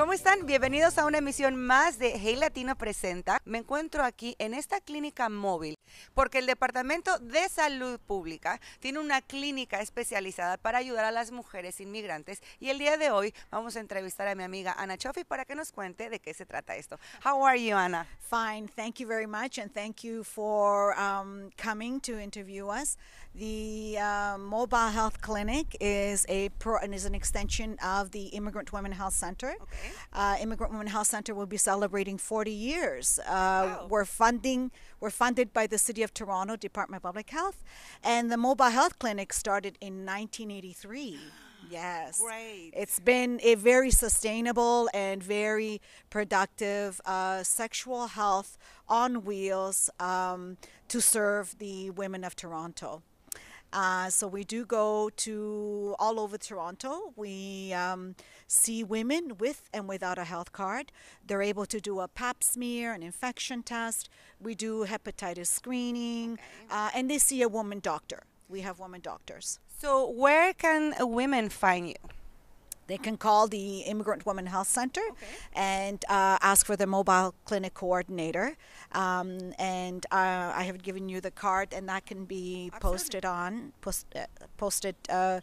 ¿Cómo están? Bienvenidos a una emisión más de Hey Latino Presenta. Me encuentro aquí en esta clínica móvil porque el Departamento de Salud Pública tiene una clínica especializada para ayudar a las mujeres inmigrantes y el día de hoy vamos a entrevistar a mi amiga Ana Chofi para que nos cuente de qué se trata esto. How are you, Ana? Fine, thank you very much and thank you for um, coming to interview us. The uh, mobile health clinic is a is an extension of the Immigrant Women Health Center. Okay. Uh, Immigrant Women Health Center will be celebrating 40 years. Uh, We're funding were funded by the City of Toronto Department of Public Health, and the mobile health clinic started in 1983. Yes. Great. It's been a very sustainable and very productive uh, sexual health on wheels um, to serve the women of Toronto. Uh, so we do go to all over Toronto. We um, see women with and without a health card. They're able to do a pap smear, an infection test. We do hepatitis screening, okay. uh, and they see a woman doctor. We have woman doctors. So where can women find you? They can call the Immigrant Women Health Center okay. and uh, ask for the mobile clinic coordinator. Um, and uh, I have given you the card, and that can be Absolutely. posted on, post, uh, posted. Uh,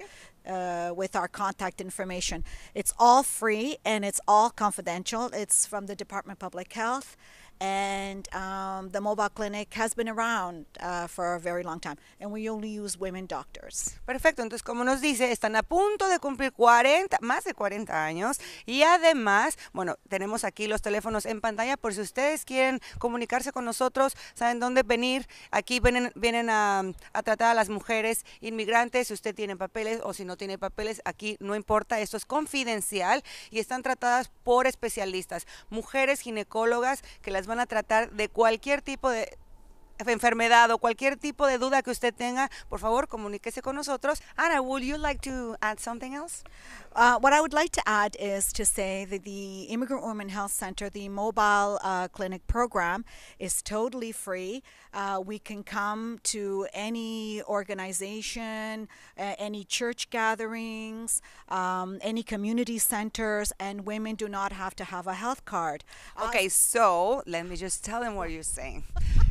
uh, with our contact information. It's all free and it's all confidential. It's from the Department of Public Health and um, the mobile clinic has been around uh, for a very long time and we only use women doctors. Perfecto, entonces como nos dice, están a punto de cumplir 40, más de 40 años y además, bueno, tenemos aquí los teléfonos en pantalla por si ustedes quieren comunicarse con nosotros, saben dónde venir, aquí vienen, vienen a, a tratar a las mujeres inmigrantes, si usted tiene papeles o si no tiene papeles, aquí no importa, esto es confidencial y están tratadas por especialistas, mujeres ginecólogas que las van a tratar de cualquier tipo de enfermedad o cualquier tipo de duda que usted tenga, por favor, comuníquese con nosotros. Ana, would you like to add something else? Uh, what I would like to add is to say that the Immigrant Women Health Center, the mobile uh, clinic program, is totally free. Uh, we can come to any organization, uh, any church gatherings, um, any community centers, and women do not have to have a health card. Okay, uh, so let me just tell them what you're saying.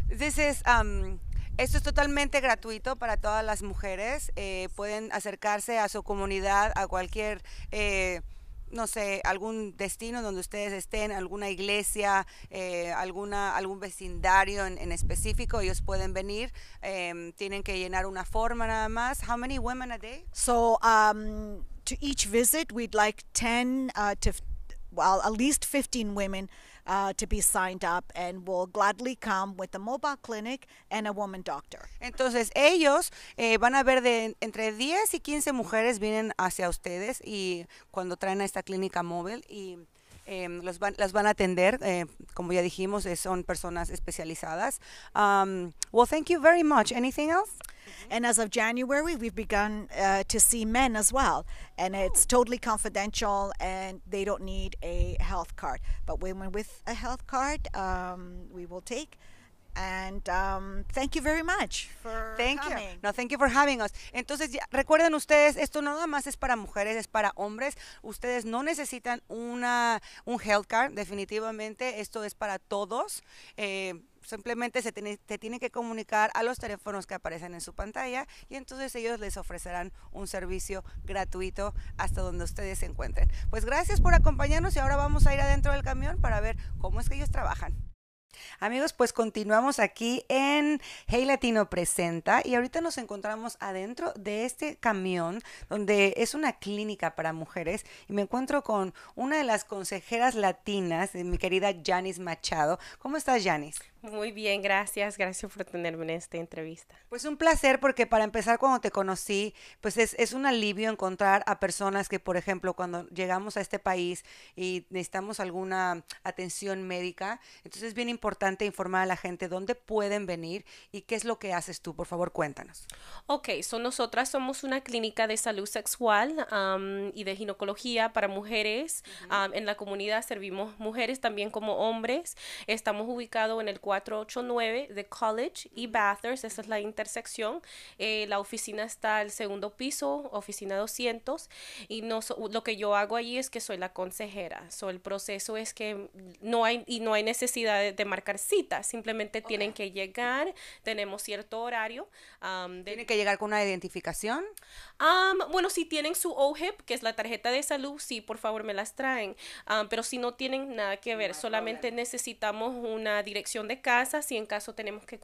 This esto es totalmente gratuito para todas las mujeres. Eh, pueden acercarse a su comunidad, a cualquier... Eh, no sé, algún destino donde ustedes estén, alguna iglesia, eh, alguna, algún vecindario en, específico, ellos pueden venir. Em, tienen que llenar una forma nada más. How many women a day? So um, to each visit, we'd like 10 uh, to, well, at least 15 women. Uh, to be signed up and will gladly come with a mobile clinic and a woman doctor. Entonces ellos eh, van a ver de entre 10 y 15 mujeres vienen hacia ustedes y cuando traen a esta clínica móvil y eh, los van, las van a atender. Eh, como ya dijimos, eh, son personas especializadas. Um, well, thank you very much. Anything else? Mm-hmm. And as of January, we've begun uh, to see men as well. And oh. it's totally confidential and they don't need a health card. But women with a health card, um, we will take. And um, thank you very much for thank coming. You. No, thank you for having us. Entonces, ya, recuerden ustedes, esto no nada más es para mujeres, es para hombres. Ustedes no necesitan una, un health card, definitivamente. Esto es para todos. Eh, simplemente se tiene, tienen que comunicar a los teléfonos que aparecen en su pantalla y entonces ellos les ofrecerán un servicio gratuito hasta donde ustedes se encuentren. Pues gracias por acompañarnos y ahora vamos a ir adentro del camión para ver cómo es que ellos trabajan. Amigos, pues continuamos aquí en Hey Latino Presenta y ahorita nos encontramos adentro de este camión donde es una clínica para mujeres y me encuentro con una de las consejeras latinas, mi querida Janice Machado. ¿Cómo estás, Janice? Muy bien, gracias, gracias por tenerme en esta entrevista. Pues un placer porque para empezar cuando te conocí, pues es, un alivio encontrar a personas que, por ejemplo, cuando llegamos a este país y necesitamos alguna atención médica, entonces es bien importante informar a la gente dónde pueden venir y qué es lo que haces tú, por favor, cuéntanos. Ok, so nosotras somos una clínica de salud sexual y de ginecología para mujeres. en la comunidad servimos mujeres también como hombres. Estamos ubicados en el 489 de College y Bathurst. Esa es la intersección. Eh, la oficina está al segundo piso, oficina 200. Y no lo que yo hago allí es que soy la consejera. So, el proceso es que no hay, y no hay necesidad de, marcar citas. Simplemente tienen que llegar. Tenemos cierto horario. tiene ¿Tienen que llegar con una identificación? bueno, si tienen su OHEP que es la tarjeta de salud, sí, por favor me las traen. pero si no tienen nada que ver, solamente necesitamos una dirección de casa, si en caso tenemos que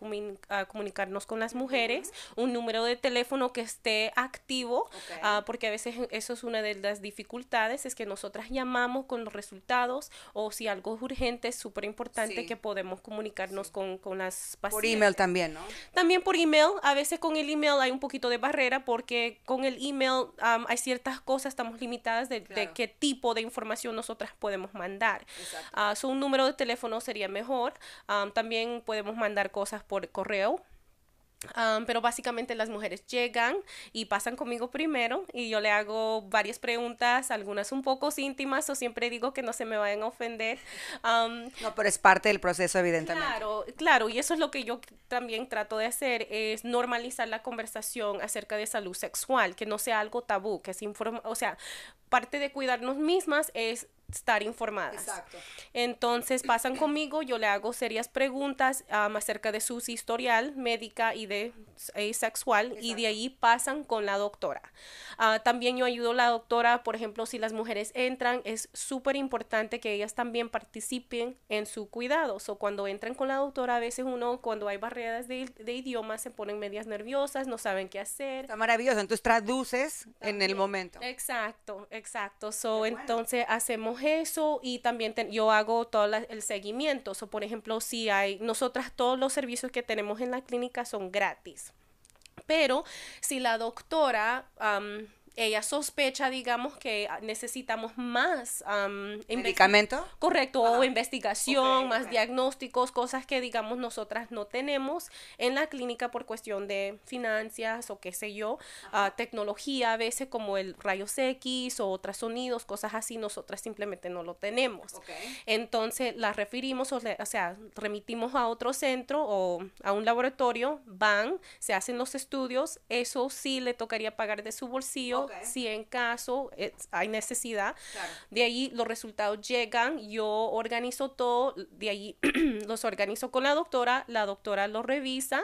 ah, comunicarnos con las mujeres, un número de teléfono que esté activo, ah, porque a veces eso es una de las dificultades, es que nosotras llamamos con los resultados o si algo es urgente, es súper importante que podemos comunicarnos con, con las pacientes. Por email también, ¿no? También por email, a veces con el email hay un poquito de barrera porque con el email hay ciertas cosas, estamos limitadas de, qué tipo de información nosotras podemos mandar. Ah, un número de teléfono sería mejor. también podemos mandar cosas por correo Ah, pero básicamente las mujeres llegan y pasan conmigo primero y yo le hago varias preguntas, algunas un poco íntimas o siempre digo que no se me vayan a ofender. no, pero es parte del proceso, evidentemente. Claro, claro, y eso es lo que yo también trato de hacer, es normalizar la conversación acerca de salud sexual, que no sea algo tabú, que es informa, o sea, parte de cuidarnos mismas es estar informadas. Exacto. Entonces pasan conmigo, yo le hago serias preguntas acerca de su historial médica y de eh, sexual y de ahí pasan con la doctora. Ah, también yo ayudo a la doctora, por ejemplo, si las mujeres entran, es súper importante que ellas también participen en su cuidado. O cuando entran con la doctora, a veces uno, cuando hay barreras de, idioma, se ponen medias nerviosas, no saben qué hacer. Está maravilloso, entonces traduces en el momento. Exacto, exacto. So, entonces hacemos eso y también yo hago todo el seguimiento. So, por ejemplo, si hay, nosotras todos los servicios que tenemos en la clínica son gratis. Pero si la doctora ella sospecha, digamos, que ah, necesitamos más medicamento. Correcto, o investigación, más diagnósticos, cosas que, digamos, nosotras no tenemos en la clínica por cuestión de finanzas o qué sé yo, ah, tecnología a veces como el rayos X o sonidos, cosas así, nosotras simplemente no lo tenemos. Entonces la referimos, o sea, remitimos a otro centro o a un laboratorio, van, se hacen los estudios, eso sí le tocaría pagar de su bolsillo si en caso hay necesidad. De ahí los resultados llegan, yo organizo todo, de ahí los organizo con la doctora, la doctora los revisa.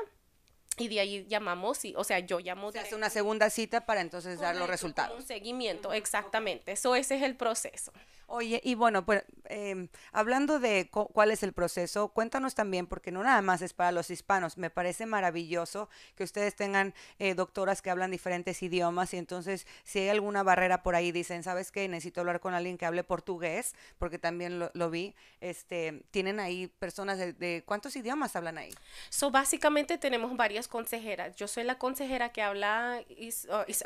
Y de ahí llamamos, o sea, yo llamo. Se hace una segunda cita para entonces dar los resultados. Un seguimiento, exactamente. Eso, ese es el proceso. Oye, y bueno, pues em, hablando de cuál es el proceso, cuéntanos también, porque no nada más es para los hispanos, me parece maravilloso que ustedes tengan eh, doctoras que hablan diferentes idiomas y entonces si hay alguna barrera por ahí, dicen, ¿sabes qué? Necesito hablar con alguien que hable portugués, porque también lo, vi, este, tienen ahí personas de, cuántos idiomas hablan ahí. So, básicamente tenemos varias consejeras. Yo soy la consejera que habla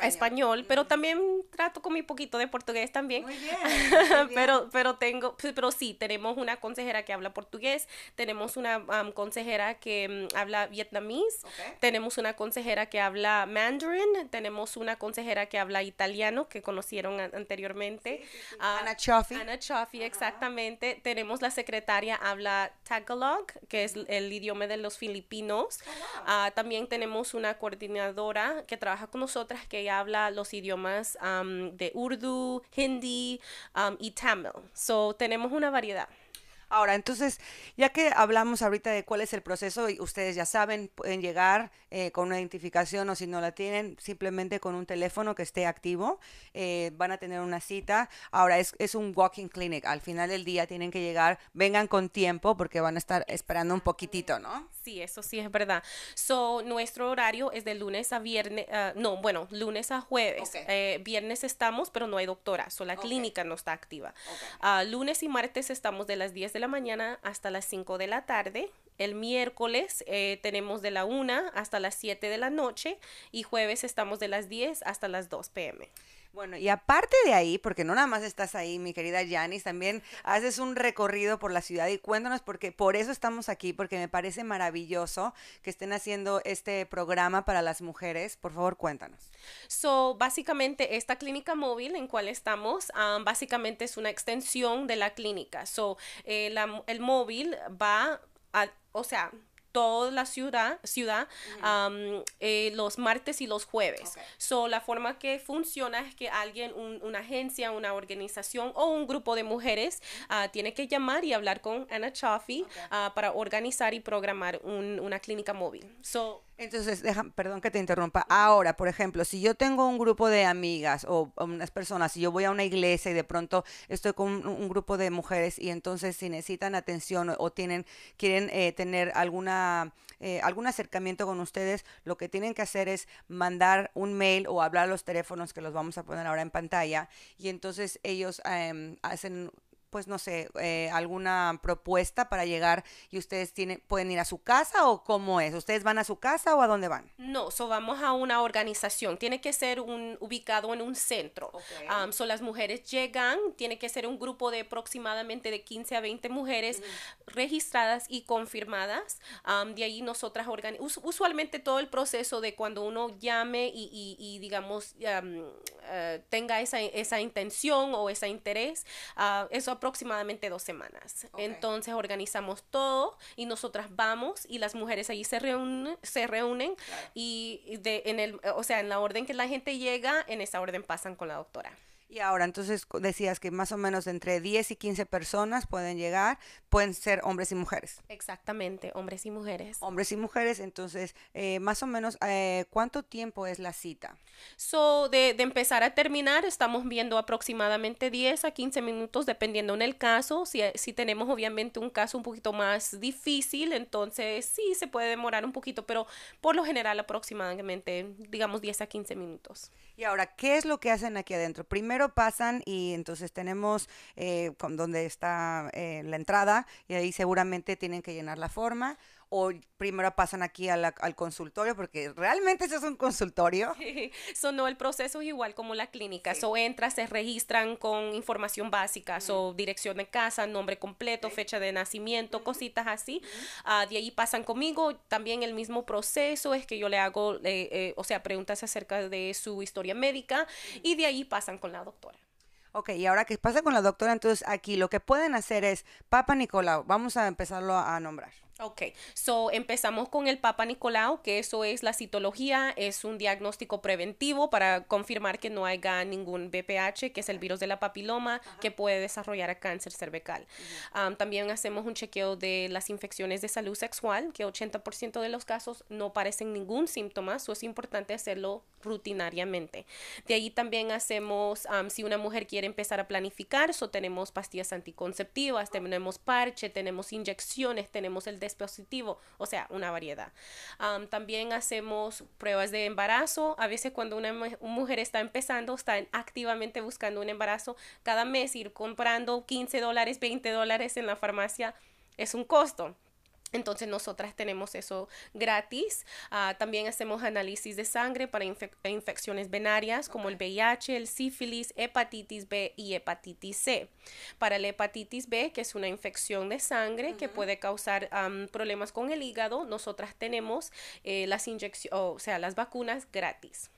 español. pero mm. también trato con mi poquito de portugués también. Muy bien. pero, pero tengo, pues, pero sí, tenemos una consejera que habla portugués, tenemos una consejera que mm, habla vietnamés, tenemos una consejera que habla mandarín tenemos una consejera que habla italiano, que conocieron anteriormente. Ah, Ana Chaffee. Ana Chaffee, exactamente. Tenemos la secretaria habla Tagalog, que es el idioma de los filipinos. Oh, ah, también tenemos una coordinadora que trabaja con nosotras que habla los idiomas de urdu, hindi, um, Tamil. So, tenemos una variedad. Ahora, entonces, ya que hablamos ahorita de cuál es el proceso, y ustedes ya saben, pueden llegar eh, con una identificación o si no la tienen, simplemente con un teléfono que esté activo, eh, van a tener una cita. Ahora, es, es un walking clinic, al final del día tienen que llegar, vengan con tiempo porque van a estar esperando un poquitito, ¿no? Sí, eso sí es verdad. So, nuestro horario es de lunes a viernes, ah, no, bueno, lunes a jueves. Eh, viernes estamos, pero no hay doctora, so la clínica no está activa. Ah, lunes y martes estamos de las 10 de la mañana hasta las 5 de la tarde. El miércoles eh, tenemos de la 1 hasta las 7 de la noche y jueves estamos de las 10 hasta las 2 pm. Bueno, y aparte de ahí, porque no nada más estás ahí, mi querida Janice, también haces un recorrido por la ciudad y cuéntanos porque por eso estamos aquí, porque me parece maravilloso que estén haciendo este programa para las mujeres. Por favor, cuéntanos. So, básicamente esta clínica móvil en cual estamos, ah, básicamente es una extensión de la clínica. So, eh, el móvil va a, o sea, toda la ciudad, ciudad eh, los martes y los jueves. la forma que funciona es que alguien, una agencia, una organización o un grupo de mujeres ah, tiene que llamar y hablar con Anna Chaffee ah, para organizar y programar una clínica móvil. So, entonces, deja, perdón que te interrumpa. Ahora, por ejemplo, si yo tengo un grupo de amigas o, unas personas, si yo voy a una iglesia y de pronto estoy con un, grupo de mujeres y entonces si necesitan atención o, tienen quieren eh, tener alguna eh, algún acercamiento con ustedes, lo que tienen que hacer es mandar un mail o hablar a los teléfonos que los vamos a poner ahora en pantalla y entonces ellos em, hacen pues no sé, eh, alguna propuesta para llegar y ustedes tienen, pueden ir a su casa o cómo es? ¿Ustedes van a su casa o a dónde van? No, so vamos a una organización. Tiene que ser un, ubicado en un centro. las mujeres llegan, tiene que ser un grupo de aproximadamente de 15 a 20 mujeres registradas y confirmadas. de ahí nosotras organizamos, usualmente todo el proceso de cuando uno llame y, digamos, eh, tenga esa, intención o ese interés, uh, eso aproximadamente dos semanas. Entonces organizamos todo y nosotras vamos y las mujeres allí se reúnen, se reúnen y en el, o sea, en la orden que la gente llega, en esa orden pasan con la doctora. Y ahora, entonces decías que más o menos entre 10 y 15 personas pueden llegar, pueden ser hombres y mujeres. Exactamente, hombres y mujeres. Hombres y mujeres, entonces, eh, más o menos, eh, ¿cuánto tiempo es la cita? So, de, empezar a terminar, estamos viendo aproximadamente 10 a 15 minutos, dependiendo en el caso. Si, si tenemos, obviamente, un caso un poquito más difícil, entonces sí se puede demorar un poquito, pero por lo general, aproximadamente, digamos, 10 a 15 minutos. Y ahora, ¿qué es lo que hacen aquí adentro? Primero pasan y entonces tenemos eh, con donde está eh, la entrada y ahí seguramente tienen que llenar la forma o primero pasan aquí al consultorio, porque realmente eso es un consultorio. Eso el proceso es igual como la clínica. Sí. se registran con información básica, su dirección de casa, nombre completo, fecha de nacimiento, cositas así. Ah, de ahí pasan conmigo, también el mismo proceso es que yo le hago, eh, eh, o sea, preguntas acerca de su historia médica y de ahí pasan con la doctora. Ok, y ahora que pasa con la doctora, entonces aquí lo que pueden hacer es, Papa Nicolau, vamos a empezarlo a nombrar. Ok, so empezamos con el Papa Nicolau, que eso es la citología, es un diagnóstico preventivo para confirmar que no haya ningún BPH, que es el virus de la papiloma, que puede desarrollar cáncer cervical. también hacemos un chequeo de las infecciones de salud sexual, que 80% de los casos no parecen ningún síntoma, eso es importante hacerlo rutinariamente. De ahí también hacemos, si una mujer quiere empezar a planificar, so tenemos pastillas anticonceptivas, ah. tenemos parche, tenemos inyecciones, tenemos el positivo, o sea, una variedad. también hacemos pruebas de embarazo. A veces cuando una, mujer está empezando, está activamente buscando un embarazo, cada mes ir comprando 15 dólares, 20 dólares en la farmacia es un costo. Entonces nosotras tenemos eso gratis. Ah, también hacemos análisis de sangre para infecciones venarias como el VIH, el sífilis, hepatitis B y hepatitis C. Para la hepatitis B, que es una infección de sangre que puede causar problemas con el hígado, nosotras tenemos eh, las inyecciones, o sea, las vacunas gratis.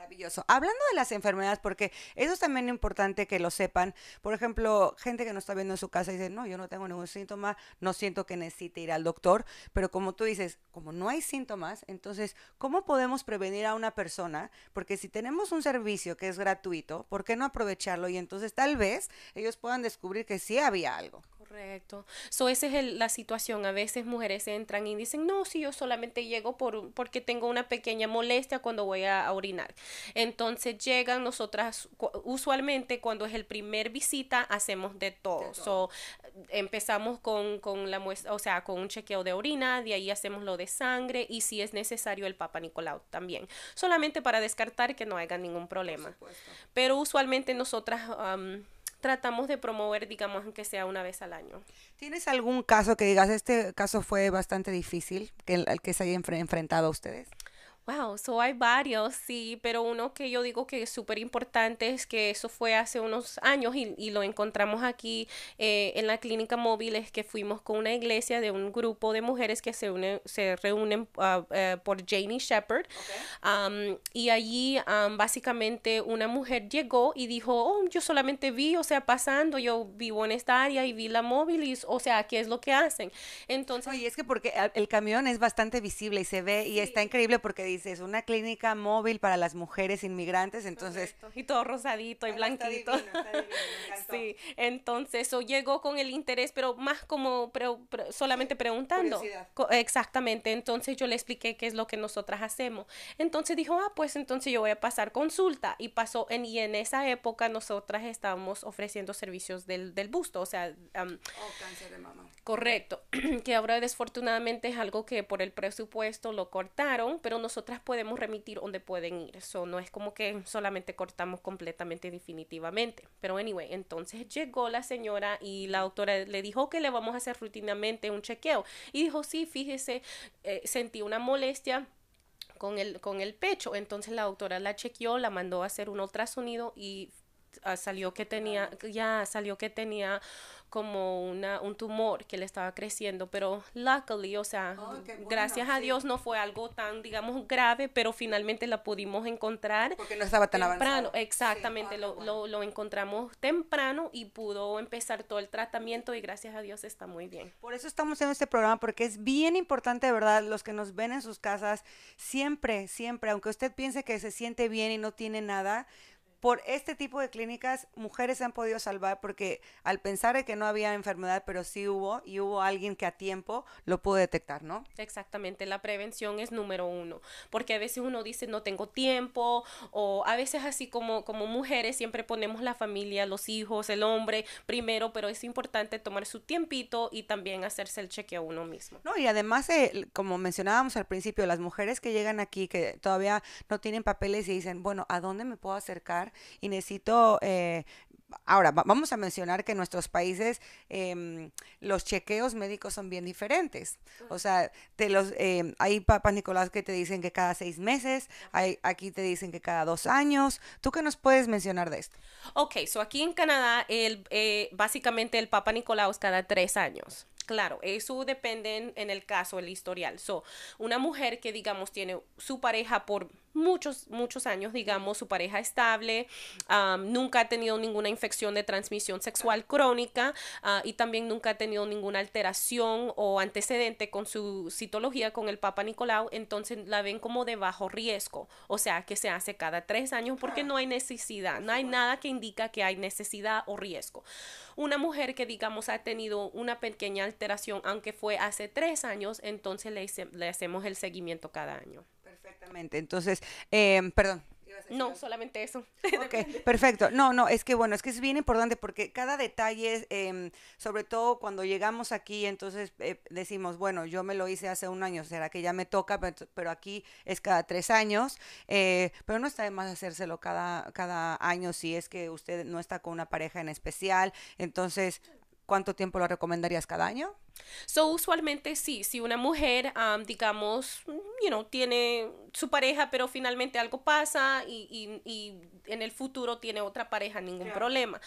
Maravilloso. Hablando de las enfermedades, porque eso es también importante que lo sepan. Por ejemplo, gente que no está viendo en su casa y dice, no, yo no tengo ningún síntoma, no siento que necesite ir al doctor, pero como tú dices, como no hay síntomas, entonces, ¿cómo podemos prevenir a una persona? Porque si tenemos un servicio que es gratuito, ¿por qué no aprovecharlo? Y entonces tal vez ellos puedan descubrir que sí había algo. Correcto. So, esa es la situación. A veces mujeres entran y dicen, no, si yo solamente llego por, porque tengo una pequeña molestia cuando voy a, orinar. Entonces llegan nosotras, usualmente cuando es el primer visita, hacemos de todo. So, empezamos con, con, la muestra, o sea, con un chequeo de orina, de ahí hacemos lo de sangre y si es necesario el Papa Nicolau también. Solamente para descartar que no haya ningún problema. Pero usualmente nosotras... Um, tratamos de promover, digamos, aunque sea una vez al año. ¿Tienes algún caso que digas, este caso fue bastante difícil, que que se haya enfrentado a ustedes? Wow, so hay varios, sí, pero uno que yo digo que es súper importante es que eso fue hace unos años y, y lo encontramos aquí eh, en la clínica móvil, es que fuimos con una iglesia de un grupo de mujeres que se, se reúnen ah, eh, por Janie Shepard, y allí básicamente una mujer llegó y dijo, oh, yo solamente vi, o sea, pasando, yo vivo en esta área y vi la móvil, y, o sea, ¿qué es lo que hacen? Entonces... Oye, es que porque ah, el camión es bastante visible y se ve y está increíble porque dices, una clínica móvil para las mujeres inmigrantes, entonces... Y todo rosadito y blanquito. sí, entonces eso llegó con el interés, pero más como pero solamente preguntando. Exactamente, entonces yo le expliqué qué es lo que nosotras hacemos. Entonces dijo, ah, pues entonces yo voy a pasar consulta. Y pasó, en, y en esa época nosotras estábamos ofreciendo servicios del, del busto, o sea... oh, cáncer de mama. Correcto, que ahora desfortunadamente es algo que por el presupuesto lo cortaron, pero nosotras podemos remitir donde pueden ir. Eso no es como que solamente cortamos completamente definitivamente. Pero anyway, entonces llegó la señora y la doctora le dijo que le vamos a hacer rutinamente un chequeo. Y dijo, sí, fíjese, eh, sentí una molestia. Con el, con el pecho. Entonces la doctora la chequeó, la mandó a hacer un ultrasonido y Ah, salió que tenía, ya salió que tenía como una, un tumor que le estaba creciendo, pero luckily, o sea, oh, gracias a Dios no fue algo tan, digamos, grave, pero finalmente la pudimos encontrar. Porque no estaba tan temprano. Exactamente, ah, lo, lo, encontramos temprano y pudo empezar todo el tratamiento y gracias a Dios está muy bien. Por eso estamos en este programa, porque es bien importante, de verdad, los que nos ven en sus casas, siempre, siempre, aunque usted piense que se siente bien y no tiene nada, por este tipo de clínicas mujeres se han podido salvar porque al pensar que no había enfermedad, pero sí hubo y hubo alguien que a tiempo lo pudo detectar, ¿no? Exactamente, la prevención es número uno, porque a veces uno dice no tengo tiempo o a veces así como, como mujeres siempre ponemos la familia, los hijos, el hombre primero, pero es importante tomar su tiempito y también hacerse el cheque a uno mismo. No, y además, eh, como mencionábamos al principio, las mujeres que llegan aquí que todavía no tienen papeles y dicen, bueno, ¿a dónde me puedo acercar? y necesito eh, Ahora, vamos a mencionar que en nuestros países em, los chequeos médicos son bien diferentes. O sea, te los, em, hay papas Nicolás que te dicen que cada seis meses, hay, aquí te dicen que cada dos años. ¿Tú qué nos puedes mencionar de esto? Ok, so aquí en Canadá, el, eh, básicamente el Papa Nicolás cada tres años. Claro, eso depende en, en el caso, el historial. So, una mujer que digamos tiene su pareja por muchos, muchos años, digamos, su pareja estable, nunca ha tenido ninguna infección de transmisión sexual crónica ah, y también nunca ha tenido ninguna alteración o antecedente con su citología con el Papa Nicolau, entonces la ven como de bajo riesgo, o sea, que se hace cada tres años porque no hay necesidad, no hay nada que indica que hay necesidad o riesgo. Una mujer que, digamos, ha tenido una pequeña alteración, aunque fue hace tres años, entonces le hacemos el seguimiento cada año. Perfectamente. Entonces, em, perdón. No, solamente eso. Ok, perfecto. No, no, es que bueno, es que es bien importante porque cada detalle, em, sobre todo cuando llegamos aquí, entonces eh, decimos, bueno, yo me lo hice hace un año, será que ya me toca, pero aquí es cada tres años, eh, pero no está de más hacérselo cada, cada año si es que usted no está con una pareja en especial, entonces ¿cuánto tiempo lo recomendarías cada año? So, usualmente sí, si una mujer, digamos, you know, tiene su pareja, pero finalmente algo pasa y, en el futuro tiene otra pareja, ningún problema.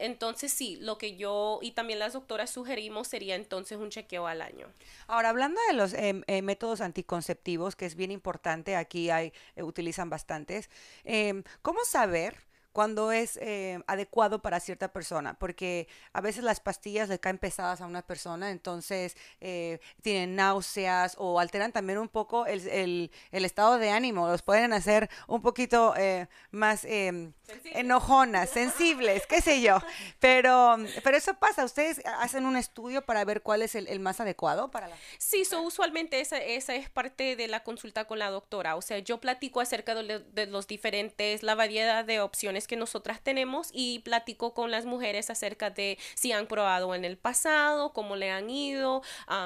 entonces sí, lo que yo y también las doctoras sugerimos sería entonces un chequeo al año. Ahora, hablando de los em, eh, métodos anticonceptivos, que es bien importante, aquí hay, eh, utilizan bastantes, em, ¿cómo saber? cuando es eh, adecuado para cierta persona, porque a veces las pastillas le caen pesadas a una persona, entonces eh, tienen náuseas o alteran también un poco el, estado de ánimo, los pueden hacer un poquito eh, más em, enojonas, sensibles, qué sé yo, pero, pero eso pasa, ustedes hacen un estudio para ver cuál es el, más adecuado para la... Sí, usualmente esa, es parte de la consulta con la doctora, o sea, yo platico acerca de los diferentes, la variedad de opciones que nosotras tenemos y platico con las mujeres acerca de si han probado en el pasado, cómo le han ido,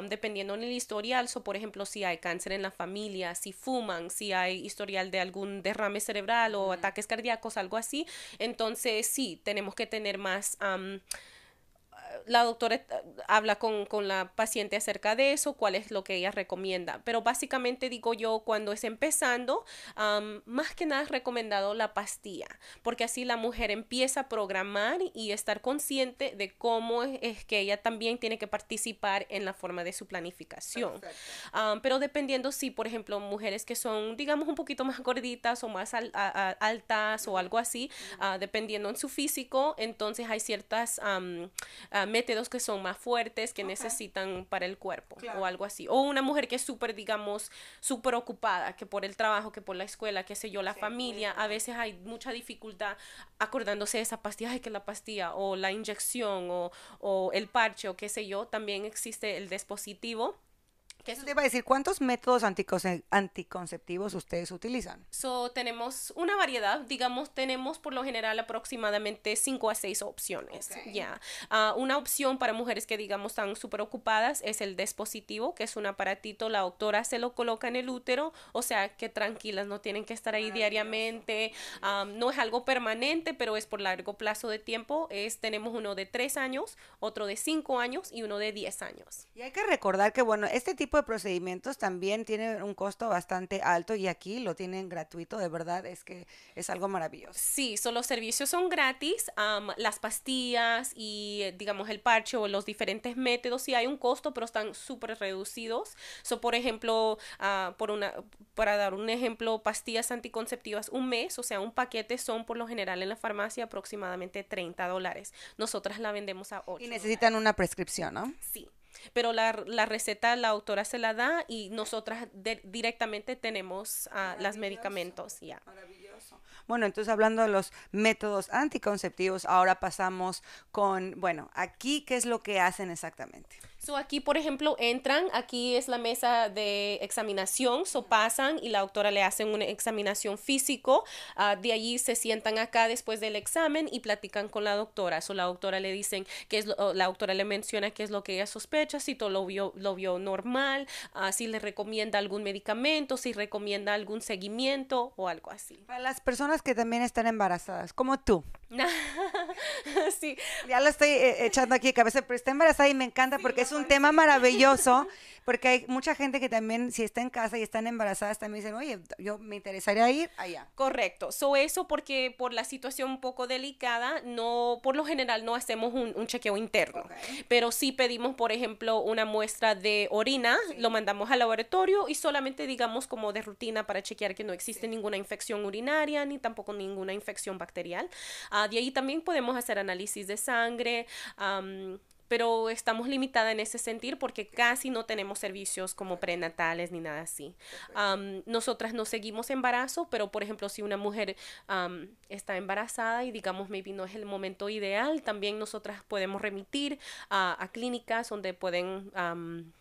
dependiendo en el historial, so, por ejemplo, si hay cáncer en la familia, si fuman, si hay historial de algún derrame cerebral o ataques cardíacos, algo así. Entonces, sí, tenemos que tener más la doctora habla con, la paciente acerca de eso, cuál es lo que ella recomienda. Pero básicamente digo yo, cuando es empezando, más que nada es recomendado la pastilla, porque así la mujer empieza a programar y estar consciente de cómo es, que ella también tiene que participar en la forma de su planificación. pero dependiendo si, por ejemplo, mujeres que son, digamos, un poquito más gorditas o más altas o algo así, ah, dependiendo en su físico, entonces hay ciertas... Ah, métodos que son más fuertes, que necesitan para el cuerpo o algo así. O una mujer que es súper, digamos, súper ocupada, que por el trabajo, que por la escuela, qué sé yo, la familia, a veces hay mucha dificultad acordándose de esa pastilla, Ay, que la pastilla o la inyección o, o el parche o qué sé yo, también existe el dispositivo eso te iba a decir, ¿cuántos métodos anticonceptivos ustedes utilizan? So, tenemos una variedad, digamos, tenemos por lo general aproximadamente 5 a 6 opciones. Ya. Ah, una opción para mujeres que, digamos, están súper ocupadas es el dispositivo, que es un aparatito, la doctora se lo coloca en el útero, o sea, que tranquilas, no tienen que estar ahí diariamente, ah, no es algo permanente, pero es por largo plazo de tiempo. Es, tenemos uno de 3 años, otro de 5 años y uno de 10 años. Y hay que recordar que, bueno, este tipo de procedimientos también tiene un costo bastante alto y aquí lo tienen gratuito, de verdad es que es algo maravilloso. Sí, so los servicios son gratis, las pastillas y eh, digamos el parche o los diferentes métodos sí hay un costo, pero están súper reducidos. son por ejemplo, ah, por una, para dar un ejemplo, pastillas anticonceptivas un mes, o sea, un paquete son por lo general en la farmacia aproximadamente 30 dólares. Nosotras la vendemos a 8. Y necesitan una prescripción, ¿no? Sí. Pero la, la, receta la autora se la da y nosotras directamente tenemos ah, los medicamentos. ya Maravilloso. Bueno, entonces hablando de los métodos anticonceptivos, ahora pasamos con, bueno, aquí, ¿qué es lo que hacen exactamente? aquí, por ejemplo, entran, aquí es la mesa de examinación, so pasan y la doctora le hacen una examinación físico, ah, de allí se sientan acá después del examen y platican con la doctora. la doctora le dicen que es la doctora le menciona qué es lo que ella sospecha, si todo lo vio lo vio normal, ah, si le recomienda algún medicamento, si recomienda algún seguimiento o algo así. Para las personas que también están embarazadas, como tú. sí. Ya lo estoy eh, echando aquí cabeza, pero está embarazada y me encanta porque es un tema maravilloso. Porque hay mucha gente que también, si está en casa y están embarazadas, también dicen, oye, yo me interesaría ir allá. Correcto. eso porque por la situación un poco delicada, no, por lo general no hacemos un, chequeo interno. Pero sí pedimos, por ejemplo, una muestra de orina, lo mandamos al laboratorio y solamente digamos como de rutina para chequear que no existe ninguna infección urinaria ni tampoco ninguna infección bacterial. Ah, de ahí también podemos hacer análisis de sangre pero estamos limitada en ese sentido porque casi no tenemos servicios como prenatales ni nada así. nosotras no seguimos embarazo, pero por ejemplo, si una mujer está embarazada y digamos, maybe no es el momento ideal, también nosotras podemos remitir a, clínicas donde pueden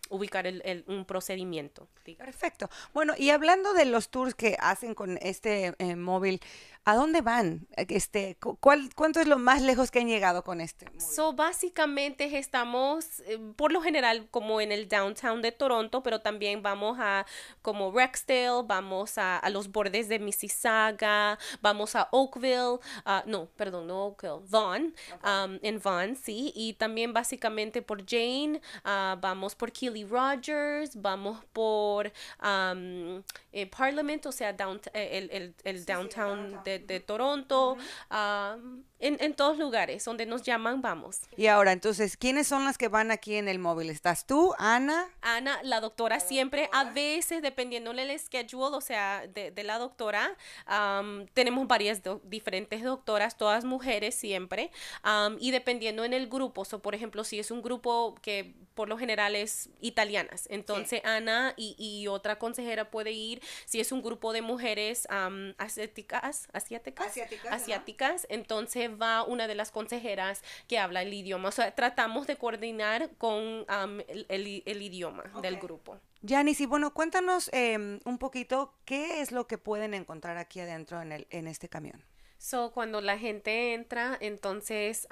ubicar el, un procedimiento. Perfecto. Bueno, y hablando de los tours que hacen con este eh, móvil, ¿A dónde van? Este, ¿cuál, ¿Cuánto es lo más lejos que han llegado con este? So, básicamente estamos, eh, por lo general, como en el downtown de Toronto, pero también vamos a como Rexdale, vamos a, los bordes de Mississauga, vamos a Oakville, no, perdón, no Oakville, Vaughan, um, en Vaughan, sí, y también básicamente por Jane, ah, vamos por Keely Rogers, vamos por um, eh, Parliament, o sea, down, eh, el, el, el, downtown de de, Toronto, uh en, todos lugares, donde nos llaman, vamos. Y ahora, entonces, ¿quiénes son las que van aquí en el móvil? ¿Estás tú, Ana? Ana, la doctora siempre, a veces, dependiendo del schedule, o sea, de, la doctora, tenemos varias diferentes doctoras, todas mujeres siempre, y dependiendo en el grupo, o por ejemplo, si es un grupo que por lo general es italianas, entonces Ana y, otra consejera puede ir, si es un grupo de mujeres asiáticas, asiáticas, asiáticas, entonces va una de las consejeras que habla el idioma. O sea, tratamos de coordinar con el, idioma del grupo. Janice, y bueno, cuéntanos em, un poquito qué es lo que pueden encontrar aquí adentro en, este camión. So, cuando la gente entra, entonces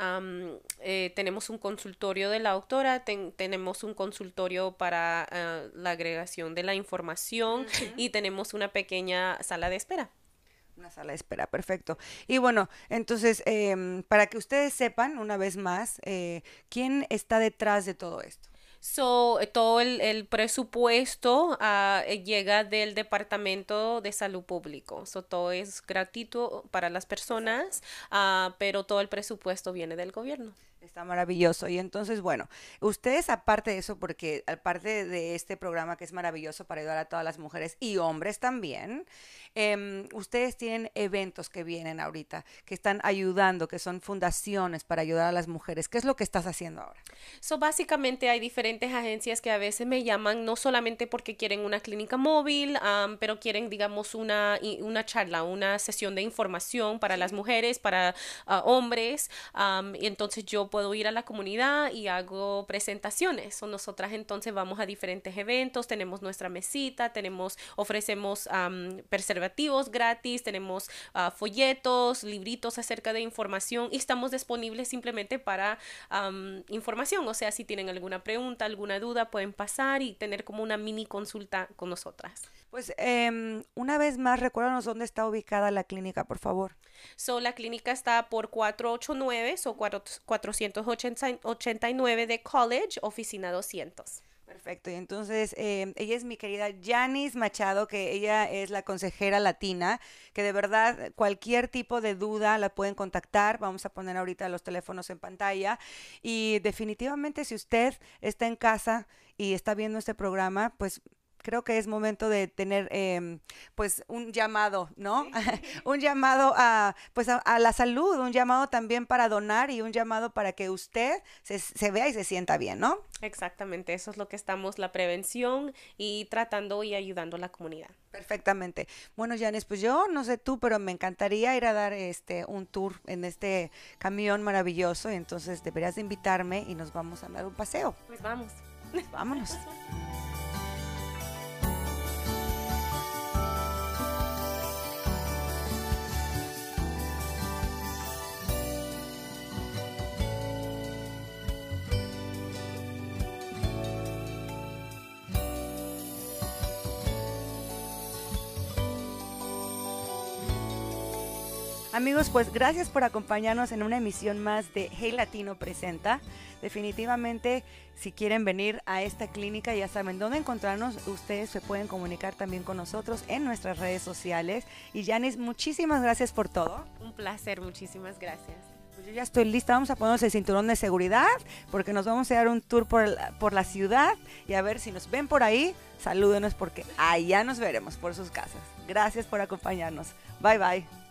eh, tenemos un consultorio de la doctora, tenemos un consultorio para ah, la agregación de la información y tenemos una pequeña sala de espera. Una sala de espera, perfecto. Y bueno, entonces, em, para que ustedes sepan, una vez más, eh, ¿quién está detrás de todo esto? So, eh, todo el, presupuesto ah, eh, llega del Departamento de Salud Público. So, todo es gratuito para las personas, ah, pero todo el presupuesto viene del gobierno. Está maravilloso. Y entonces, bueno, ustedes aparte de eso, porque aparte de este programa que es maravilloso para ayudar a todas las mujeres y hombres también, em, ustedes tienen eventos que vienen ahorita, que están ayudando, que son fundaciones para ayudar a las mujeres. ¿Qué es lo que estás haciendo ahora? So, básicamente hay diferentes agencias que a veces me llaman, no solamente porque quieren una clínica móvil, pero quieren, digamos, una, una charla, una sesión de información para las mujeres, para ah, hombres. y entonces yo puedo ir a la comunidad y hago presentaciones. nosotras entonces vamos a diferentes eventos, tenemos nuestra mesita, tenemos, ofrecemos preservativos gratis, tenemos ah, folletos, libritos acerca de información y estamos disponibles simplemente para información. O sea, si tienen alguna pregunta, alguna duda, pueden pasar y tener como una mini consulta con nosotras. Pues em, una vez más, recuérdanos dónde está ubicada la clínica, por favor. So, la clínica está por 489, so 489 de College, oficina 200. Perfecto, y entonces em, ella es mi querida Janice Machado, que ella es la consejera latina, que de verdad cualquier tipo de duda la pueden contactar, vamos a poner ahorita los teléfonos en pantalla, y definitivamente si usted está en casa y está viendo este programa, pues creo que es momento de tener em, pues un llamado, ¿no? un llamado a pues a, la salud, un llamado también para donar y un llamado para que usted se, vea y se sienta bien, ¿no? Exactamente, eso es lo que estamos, la prevención y tratando y ayudando a la comunidad. Perfectamente. Bueno, Janes, pues yo no sé tú, pero me encantaría ir a dar este un tour en este camión maravilloso, entonces deberías de invitarme y nos vamos a dar un paseo. Pues vamos. Vámonos. Amigos, pues gracias por acompañarnos en una emisión más de Hey Latino Presenta. Definitivamente, si quieren venir a esta clínica, ya saben dónde encontrarnos. Ustedes se pueden comunicar también con nosotros en nuestras redes sociales. Y Janis, muchísimas gracias por todo. Un placer, muchísimas gracias. Pues yo ya estoy lista, vamos a ponernos el cinturón de seguridad porque nos vamos a dar un tour por, por la ciudad y a ver si nos ven por ahí, salúdenos porque allá nos veremos por sus casas. Gracias por acompañarnos. Bye bye.